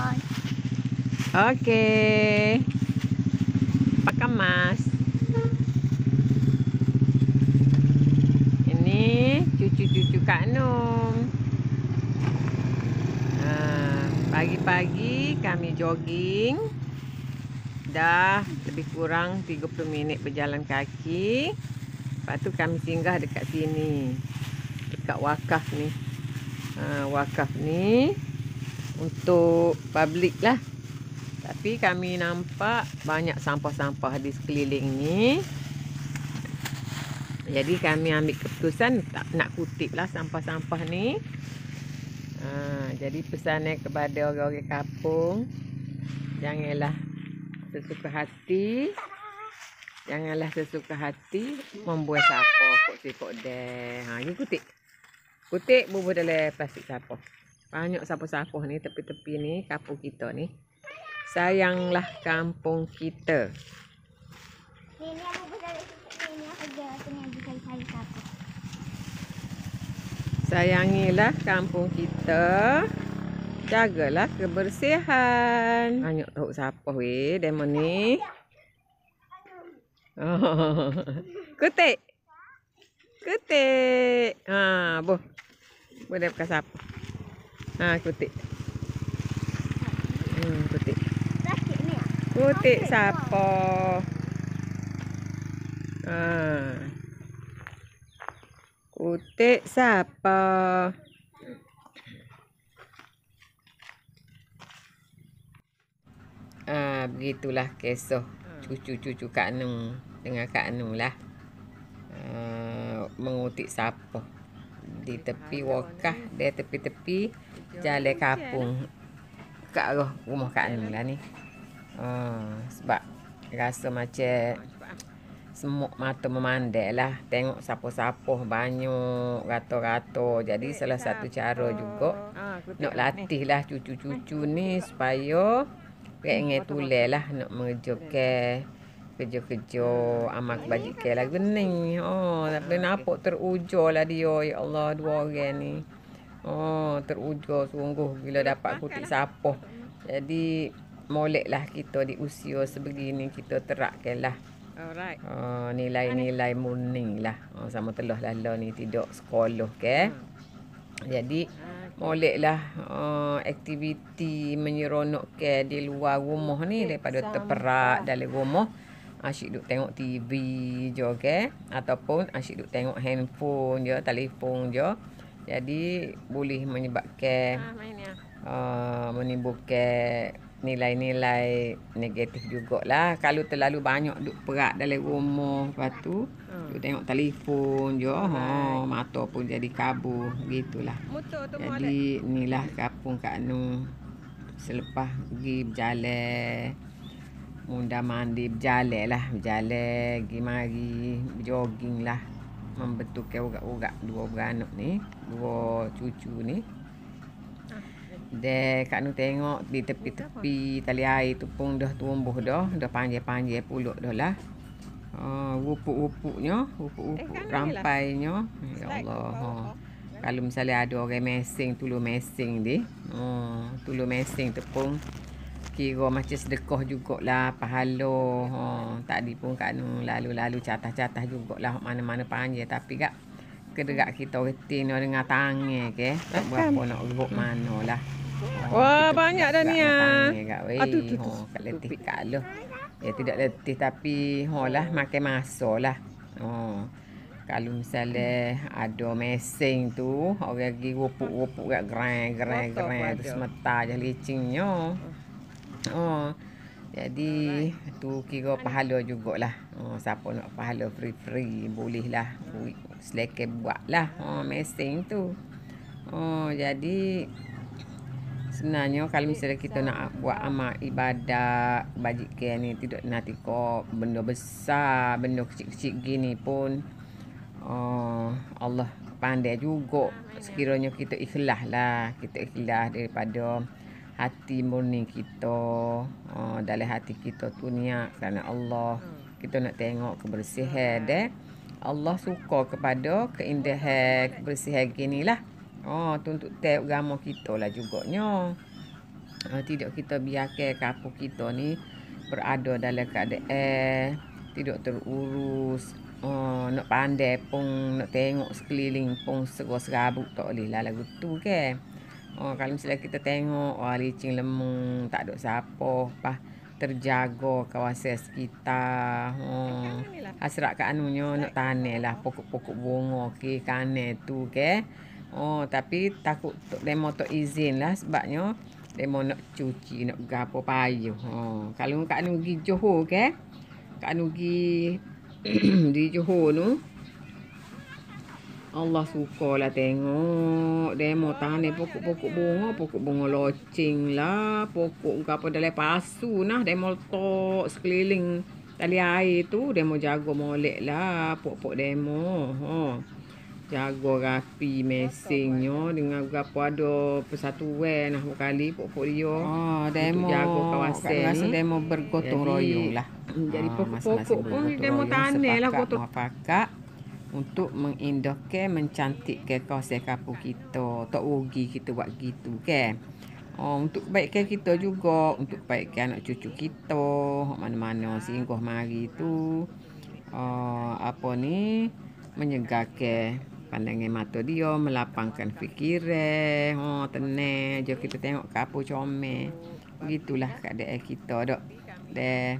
on. Okay. Pakai mas. Ini cucu-cucu Kak Num. Pagi-pagi kami jogging. Dah lebih kurang 30 minit berjalan kaki. Lepas tu kami singgah dekat sini. Dekat wakaf ni. Ha, wakaf ni. Wakaf ni untuk public lah tapi kami nampak banyak sampah-sampah di sekeliling ni jadi kami ambil keputusan tak nak kutip lah sampah-sampah ni ha, jadi pesannya kepada orang-orang kampung, janganlah sesuka hati janganlah sesuka hati membuat sampah kok sikok deh ha, ini kutip kutip bubur dalam plastik sampah banyak sapu-sapu ni tepi-tepi ni kampung kita ni sayanglah kampung kita ini aku Sayangilah kampung kita. Jagalah kebersihan. Banyak tok sapu we demo ni. Oh. Kutik. Kutik. Ha, boh. Boleh pakai sapa. Ha, hmm, ah kutik. Ha. Ha, hmm kutik. Kutik sapo, ah Kutik sapo, Ah begitulah kisah cucu-cucu Kak Nun dengan Kak Nun lah. Ha, mengutik sapo Di tepi wakah, dia tepi-tepi. Jalan kapung. Kak Roh rumah Kak Anu lah ni. Ha, sebab rasa macam semuk mata memandek lah. Tengok sapu-sapu banyak rata-rata. Jadi salah satu cara juga ha, nak latih lah cucu-cucu ni supaya ha, pengen tulis lah nak mengejokkan kejo amak bajik ke lagi ni, Oh, tapi nampak terujur lah dia. Ya Allah, dua orang ni. Oh, terujur sungguh bila dapat kutik sapoh. Jadi molek lah kita di usia sebegini kita terakkanlah. Alright. Oh, nilai-nilai morning lah. Oh, sama telah lala ni tidak sekolah ke. Hmm. Jadi moleklah uh, aktiviti menyeronok ke di luar rumah ni daripada terperak dalam rumah. Asyik duk tengok TV je ke. Ataupun asyik duk tengok handphone je, telefon je. Jadi boleh menyebabkan uh, menimbulkan nilai-nilai negatif juga lah kalau terlalu banyak duk perak dalam rumah lepas tu hmm. duk tengok telefon je ha mata pun jadi kabur gitulah jadi inilah kapung kat anu selepas pergi berjalan munda mandi berjalan lah berjalan pergi mari jogging lah Hmm. membetulkan urat-urat dua beranak ni, dua cucu ni. Ah. Dek, Kak Nu tengok di tepi-tepi tali air tu pun dah tumbuh dah, dah panjang-panjang pulak dah lah. Uh, rupuk-rupuknya, rupuk-rupuk eh, kan lah. rampainya. Lah. Ya Allah. Ha. Kalau misalnya ada orang mesing, tulu mesing dia. Uh, tulu mesing tepung kira macam sedekah jugalah pahala ha tadi pun kan lalu-lalu catah-catah jugalah mana-mana panggil tapi gak kedekat kita retin dengan tangan ke okay? Eh? berapa nak rebut manalah wah banyak dah ni ah aduh ha, kat letih kalah ya tidak letih tapi ha lah makan masalah ha kalau misalnya ada mesin tu, orang pergi rupuk-rupuk kat gerai-gerai-gerai tu semata je licinnya. Oh. Oh. Jadi tu kira pahala jugalah. Oh, siapa nak pahala free-free bolehlah. Selek buatlah. Oh, mesin tu. Oh, jadi senangnya kalau misalnya kita nak buat amal ibadah bajikan ni tidak nanti kok benda besar, benda kecil-kecil gini pun oh, Allah pandai juga sekiranya kita ikhlas lah. Kita ikhlas daripada hati murni kita uh, dalam hati kita tu niat kerana Allah kita nak tengok kebersihan deh Allah suka kepada keindahan kebersihan gini lah oh ah, tuntut tiap agama kita lah juganya uh, ah, tidak kita biarkan kapu kita ni berada dalam keadaan tidak terurus uh, nak pandai pun nak tengok sekeliling pun segera serabut tak boleh lah lagu tu kan Oh, kalau misalnya kita tengok oh, licin lemu, tak ada siapa, apa terjago kawasan sekitar. Oh, hasrat ke anunya nak tanah lah pokok-pokok bunga ke kane tu ke. Oh, tapi takut tok demo tok izin lah sebabnya demo nak cuci nak gapo payu. Oh, kalau kak anu pergi Johor ke? Kak anu pergi di Johor nu Allah suka lah tengok demo tanam pokok-pokok bunga, pokok bunga locing lah, pokok apa dalam pasu nah demo tok sekeliling tali air tu demo jago molek lah pokok pok demo. Ha. Jaga rapi mesinnya dengan apa ada persatu wen nah kali pok dia. Ha, demo jaga kawasan ni. demo bergotong royong lah. Jadi ah, pokok-pokok pun demo tanam lah gotong. Pakak untuk mengindahkan mencantikkan kawasan kapur kita tak rugi kita buat gitu kan oh untuk kebaikan kita juga untuk kebaikan anak cucu kita mana-mana singgah mari tu oh apa ni menyegarkan pandangan mata dia melapangkan fikiran oh tenang je kita tengok kapur comel gitulah keadaan kita dok deh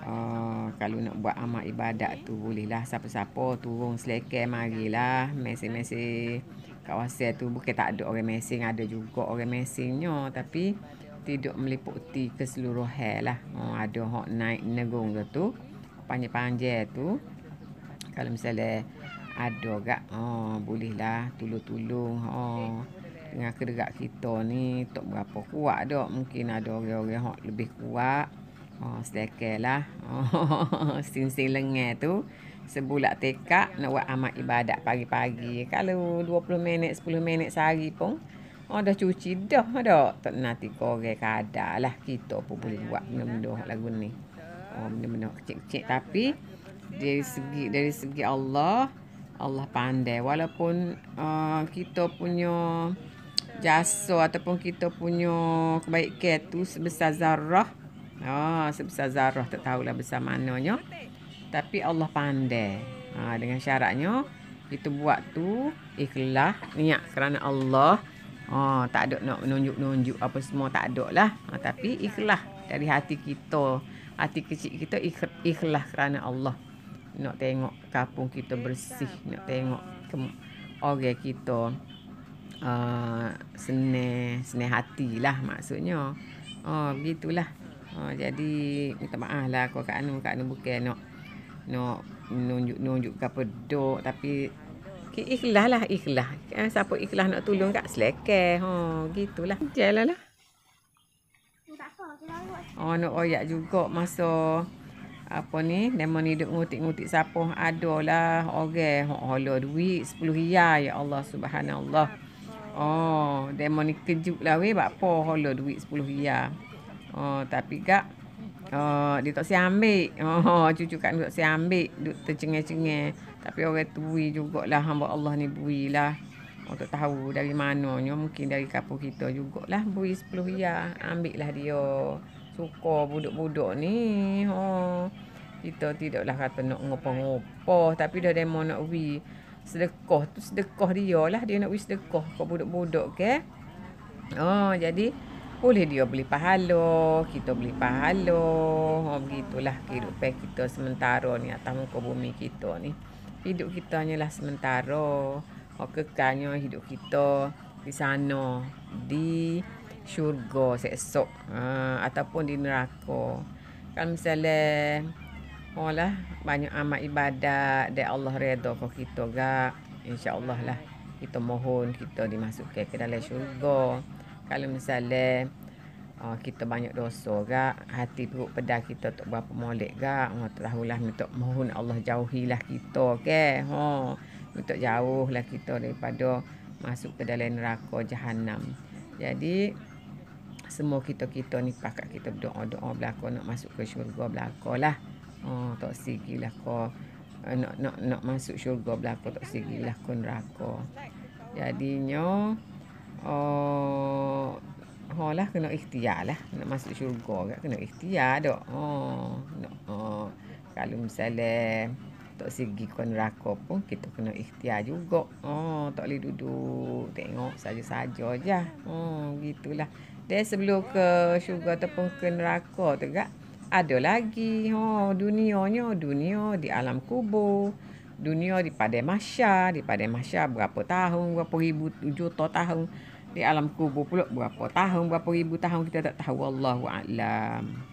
Uh, kalau nak buat amal ibadat tu bolehlah siapa-siapa turun selekeh marilah mesin-mesin kawasan tu bukan tak ada orang mesin ada juga orang mesinnya tapi tidak meliputi keseluruhan lah uh, ada hot night negung ke tu panjang-panjang tu kalau misalnya ada gak oh, bolehlah tolong-tolong oh, dengan kedegak kita ni tak berapa kuat dok mungkin ada orang-orang hot lebih kuat Oh, stekel lah. Oh, Sting-sting lengah tu. Sebulat tekak nak buat amat ibadat pagi-pagi. Kalau 20 minit, 10 minit sehari pun. Oh, dah cuci dah. Dah. Oh, tak nanti korek kadar lah. Kita pun boleh buat benda-benda lagu ni. Oh, benda-benda kecil-kecil. Tapi, dari segi dari segi Allah, Allah pandai. Walaupun uh, kita punya jasa ataupun kita punya kebaikan tu sebesar zarah. Oh, sebesar zarah tak tahulah besar mananya. Tapi Allah pandai. Ha, dengan syaratnya, kita buat tu ikhlas, niat kerana Allah. Oh, tak ada nak menunjuk-nunjuk apa semua, tak ada lah. Ha, tapi ikhlas dari hati kita. Hati kecil kita ikhlas kerana Allah. Nak tengok kampung kita bersih. Nak tengok ke- orang kita uh, ha, seneng, seneng hati lah maksudnya. Oh, gitulah. Ha, jadi minta maaf lah aku kat Anu kat Anu bukan nak nak nunjuk nunjuk ke apa tapi ikhlas lah ikhlas. Eh, siapa ikhlas nak tolong kat selekeh ha gitulah. Jalah lah. Oh nak oyak juga masa apa ni nama ni duk ngutik-ngutik siapa adalah orang okay. hola duit 10 hiyar ya Allah subhanallah. Oh, demo ni kejuk lah weh. Bapa hola duit 10 hiyar. Oh, tapi gak oh, dia tak si ambil. Oh, cucu kan tak si ambil, duk tercengeng-cengeng. Tapi orang tuwi jugaklah hamba Allah ni builah. Oh, tak tahu dari mananya, mungkin dari kapur kita jugaklah. Bui 10 ambil lah dia. Suka budak-budak ni. Oh, kita tidaklah kata nak ngopo-ngopo, tapi dah demo nak wi sedekah tu sedekah dia lah dia nak wi sedekah ke budak-budak ke. Oh, jadi boleh dia beli pahala, kita beli pahala. oh begitulah kehidupan kita sementara ni atas muka bumi kita ni. Hidup kita ni lah sementara. oh kekalnya hidup kita di sana, di syurga seksok ha, ataupun di neraka. Kan misalnya, oh lah, banyak amat ibadat dan Allah redha kau kita gak. InsyaAllah lah kita mohon kita dimasukkan ke dalam syurga kalau misalnya uh, kita banyak dosa gak hati perut pedah kita uh, tak berapa molek gak mau terahulah minta mohon Allah jauhilah kita ke ha minta jauhlah kita daripada masuk ke dalam neraka jahanam jadi semua kita-kita ni pakat kita berdoa-doa belako nak masuk ke syurga belako lah oh, tak lah ko uh, nak, nak, nak masuk syurga belako tak sigilah ko neraka jadinya Oh, ha lah kena ikhtiar lah. Nak masuk syurga ke kena ikhtiar dok. Oh, no. Oh. Kalau misalnya tak sigi ke neraka pun kita kena ikhtiar juga. Oh, tak boleh duduk tengok saja-saja aja. Oh, gitulah. Dan sebelum ke syurga ataupun ke neraka tu gak ada lagi ha oh, dunianya dunia di alam kubur dunia di padang mahsyar di padang mahsyar berapa tahun berapa ribu tujuh tahun di alam kubur pula berapa tahun berapa ribu tahun kita tak tahu Allahu a'lam